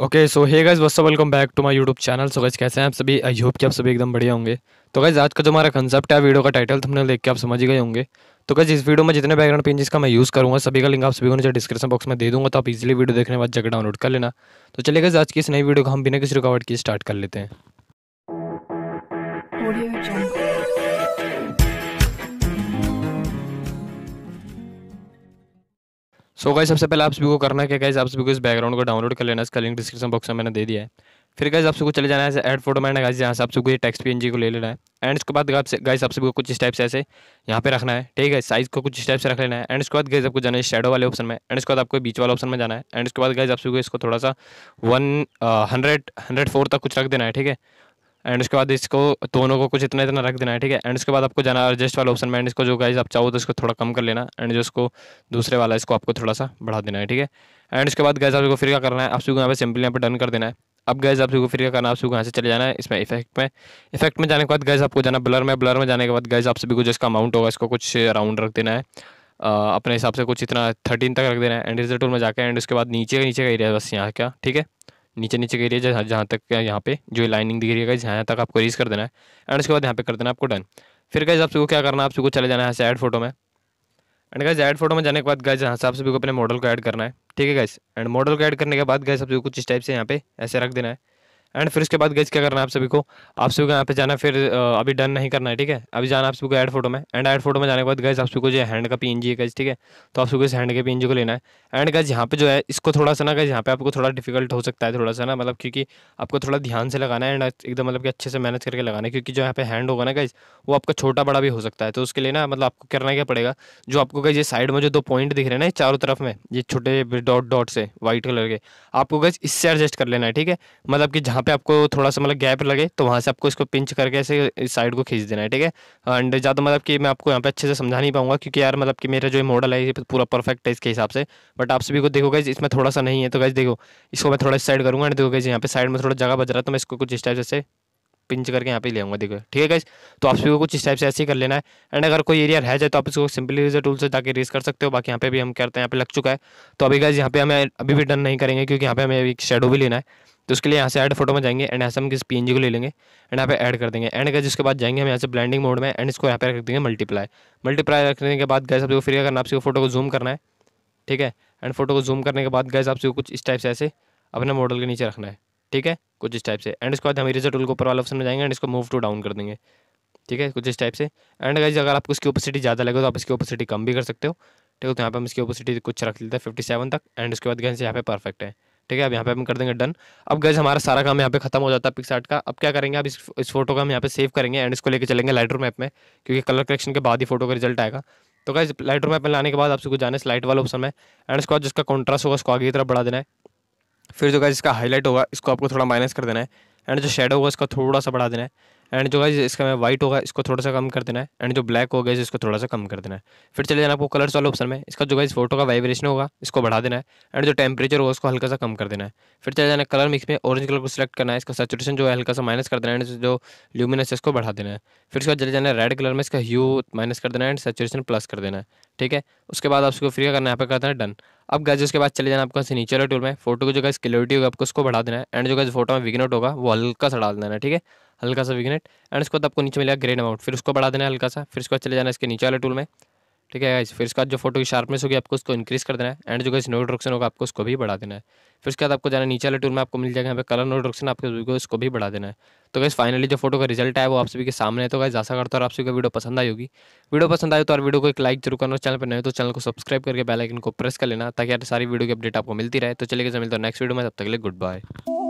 okay so hey guys what's up welcome back to my YouTube channel so guys कैसे हैं आप सभी I hope कि आप सभी एकदम बढ़िया होंगे तो गाइज आज का जो हमारा कंसेप्ट है वीडियो का टाइटल तुमने देख के आप समझ गए होंगे तो गाइज इस वीडियो में जितने बैकग्राउंड पेंजेस का मैं यूज़ करूँगा सभी का लिंक आप सभी को नीचे डिस्क्रिप्शन बॉक्स में दे दूँगा तो आप इजिली वीडियो देखने के बाद जगह डाउनलोड कर लेना तो चले गाइज आज की इस नई वीडियो को हम बिना किसी रुकावट की स्टार्ट कर लेते हैं सो so सबसे पहले आप सभी को करना है कि आप सभी को इस बैकग्राउंड को डाउनलोड कर लेना इसका लिंक डिस्क्रिप्शन बॉक्स में मैंने दे दिया है फिर गाइज आप सबको चले जाना है एड फोटो मैंने गाइज यहाँ से आप सबको ये टेक्स्ट पी को ले लेना है एंड इसके बाद गाइस आप सभी को कुछ इस टाइप से ऐसे यहाँ पे रखना है ठीक है साइज को कुछ इस टाइप से रख लेना है एंड इसके बाद गाइज आपको जाना है शेडो वाले ऑप्शन में एंड इसके बाद आपको बीच वाले ऑप्शन में जाना है एंड इसके बाद गाइज आप सबको इसको थोड़ा सा वन हंड्रेड हंड्रेड फोर तक कुछ रख देना है ठीक है एंड उसके बाद इसको दोनों को कुछ इतना इतना रख देना है ठीक है एंड उसके बाद आपको जाना एडजस्ट वाला ऑप्शन में एंड इसको जो गाइज आप चाहो तो इसको थोड़ा कम कर लेना एंड जो उसको दूसरे वाला इसको आपको थोड़ा सा बढ़ा देना है ठीक है एंड उसके बाद गैस आपको फिर क्या करना है आप सबको यहाँ पर सिंपली यहाँ पे डन कर देना है अब गैस आप सबको फिर क्या करना है आप सबको यहाँ से चले जाना है इसमें इफेक्ट में इफेक्ट में जाने के बाद गैस आपको जाना ब्लर में ब्लर में जाने के बाद गैस आप सभी को जिसका अमाउंट होगा इसको कुछ राउंड रख देना है अपने हिसाब से कुछ इतना थर्टीन तक रख देना है एंड रिजल्ट में जाकर एंड उसके बाद नीचे का नीचे का एरिया बस यहाँ का ठीक है नीचे नीचे के एरिया जहाँ जहाँ तक यहाँ पे जो लाइनिंग दिख रही है यहाँ तक आपको रीज़ कर देना है एंड उसके बाद यहाँ पे कर देना आपको डन फिर गाइज आप सबको क्या करना है आप सबको चले जाना है से ऐड फोटो में एंड गाइज ऐड फोटो में जाने के बाद गाइज यहाँ से आप सभी को अपने मॉडल को ऐड करना है ठीक है गैस एंड मॉडल को ऐड करने के बाद गाइज आप सबको कुछ इस टाइप से यहाँ पे ऐसे रख देना है एंड फिर उसके बाद गज क्या करना है आप सभी को आप सभी को यहाँ पे जाना फिर अभी डन नहीं करना है ठीक है अभी जाना आप सभी को ऐड फोटो में एंड ऐड फोटो में जाने के बाद गज आप सभी को जो हैंड का पी है गज ठीक है तो आप सभी को इस हैंड के पी को लेना है एंड गज यहाँ पे जो है इसको थोड़ा सा ना गज यहाँ पे आपको थोड़ा डिफिकल्ट हो सकता है थोड़ा सा ना मतलब क्योंकि आपको थोड़ा ध्यान से लगाना है एंड एकदम मतलब कि अच्छे से मैनेज करके लगाना है क्योंकि जो यहाँ पे हैंड होगा ना गज वो आपका छोटा बड़ा भी हो सकता है तो उसके लिए ना मतलब आपको करना क्या पड़ेगा जो आपको गज ये साइड में जो दो पॉइंट दिख रहे हैं ना चारों तरफ में ये छोटे डॉट डॉट से वाइट कलर के आपको गज इससे एडजस्ट कर लेना है ठीक है मतलब कि जहाँ जहाँ पे आपको थोड़ा सा मतलब गैप लगे तो वहाँ से आपको इसको पिंच करके ऐसे इस साइड को खींच देना है ठीक है एंड ज़्यादा मतलब कि मैं आपको यहाँ पे अच्छे से समझा नहीं पाऊंगा क्योंकि यार मतलब कि मेरा जो मॉडल है ये पूरा परफेक्ट है इसके हिसाब से बट आप सभी को देखो गाइज इसमें थोड़ा सा नहीं है तो गाइज देखो इसको मैं थोड़ा साइड करूँगा एंड देखो गाइज यहाँ पे साइड में थोड़ा जगह बच रहा है तो मैं इसको कुछ इस टाइप से पिंच करके यहाँ पे ले आऊँगा देखो ठीक है गाइज तो आप सभी को कुछ इस टाइप से ऐसे ही कर लेना है एंड अगर कोई एरिया रह जाए तो आप इसको सिंपली रिजर टूल से जाकर रेस कर सकते हो बाकी यहाँ पे भी हम करते हैं यहाँ पे लग चुका है तो अभी गाइज यहाँ पे हमें अभी भी डन नहीं करेंगे क्योंकि यहाँ पे हमें एक शेडो भी लेना है तो उसके लिए यहाँ से ऐड फोटो में जाएंगे एंड यहाँ से हम किस पी को ले लेंगे एंड यहाँ पे ऐड कर देंगे एंड गैस जिसके बाद जाएंगे हम यहाँ से ब्लेंडिंग मोड में एंड इसको यहाँ पे रख देंगे मल्टीप्लाई मल्टीप्लाई रखने के बाद गैस आप फिर क्या करना आपसे फोटो को जूम करना है ठीक है एंड फोटो को जूम करने के बाद गैस आपसे कुछ इस टाइप से ऐसे अपने मॉडल के नीचे रखना है ठीक है कुछ इस टाइप से एंड इसके बाद हम रिजल्ट टूल ऊपर वाले ऑप्शन में जाएंगे एंड इसको मूव टू डाउन कर देंगे ठीक है कुछ इस टाइप से एंड गाइज अगर आपको इसकी ओपोसिटी ज़्यादा लगे तो आप इसकी ओपोसिटी कम भी कर सकते हो ठीक है तो यहाँ पर हम इसकी ओपोसिटी कुछ रख लेते हैं फिफ्टी सेवन तक एंड उसके बाद गैस यहाँ पर परफेक्ट है ठीक है अब यहाँ पे हम कर देंगे डन अब गैस हमारा सारा काम यहाँ पे खत्म हो जाता है पिक्सार्ट का अब क्या करेंगे अब इस इस फोटो का हम यहाँ पे सेव करेंगे एंड इसको लेके चलेंगे लाइटर मैप में क्योंकि कलर करेक्शन के बाद ही फोटो का रिजल्ट आएगा तो गैस लाइटर मैप में लाने के बाद आपसे कुछ जाना है स्लाइट वाला ऑप्शन में एंड इसके बाद जिसका कॉन्ट्रास्ट होगा उसको आगे की तरफ बढ़ा देना है फिर जो गैस इसका हाईलाइट होगा इसको आपको थोड़ा माइनस कर देना है एंड जो शेडो होगा उसका थोड़ा सा बढ़ा देना है एंड जो गाइज इसका मैं वाइट होगा इसको थोड़ा सा कम कर देना है एंड जो ब्लैक होगा इसको थोड़ा सा कम कर देना है फिर चले जाना आपको कलर्स वाले ऑप्शन में इसका जो गाइज फोटो का वाइब्रेशन होगा इसको बढ़ा देना है एंड जो टेम्परेचर होगा उसको हल्का सा कम कर देना है फिर चले जाना कलर मिक्स में ऑरेंज कलर को सिलेक्ट करना है इसका सेचुरेशन जो है हल्का सा माइनस कर देना है एंड जो ल्यूमिनस है इसको बढ़ा देना है फिर उसके बाद चले जाना रेड कलर में इसका ह्यू माइनस कर देना है एंड सेचुरेशन प्लस कर देना है ठीक है उसके बाद आप उसको फ्री करना है यहाँ पर करना है डन अब गज उसके बाद चले जाना आपका नीचे वाला टूल में फोटो की जो गैस क्लियरिटी होगा आपको उसको बढ़ा देना है एंड जो गैस फोटो में विगनोट होगा वो हल्का सा डाल देना है ठीक है हल्का सा विगनेट एंड उसके बाद आपको नीचे मिलेगा ग्रेन अमाउंट फिर उसको बढ़ा देना है हल्का सा फिर उसको चले जाना इसके नीचे वाले टूल में ठीक है फिर उसका जो फोटो की शार्पनेस होगी आपको उसको इंक्रीज कर देना है एंड जो गाइस नोट रोक्शन होगा आपको उसको भी बढ़ा देना है फिर उसके बाद आपको जाना नीचे वाले टूल में आपको मिल जाएगा यहाँ पे कलर नो डिडक्शन आपको उसको भी बढ़ा देना है तो गाइस फाइनली जो फोटो का रिजल्ट है वो आप सभी के सामने है तो गाइस आशा करता हूँ आप सभी को वीडियो पसंद आई होगी वीडियो पसंद आए तो और वीडियो को एक लाइक जरूर करना चैनल पर नहीं तो चैनल को सब्सक्राइब करके बेलाइकन को प्रेस कर लेना ताकि यार सारी वीडियो की अपडेट आपको मिलती रहे तो चलिए मिलता हैं नेक्स्ट वीडियो में तब तक के लिए गुड बाय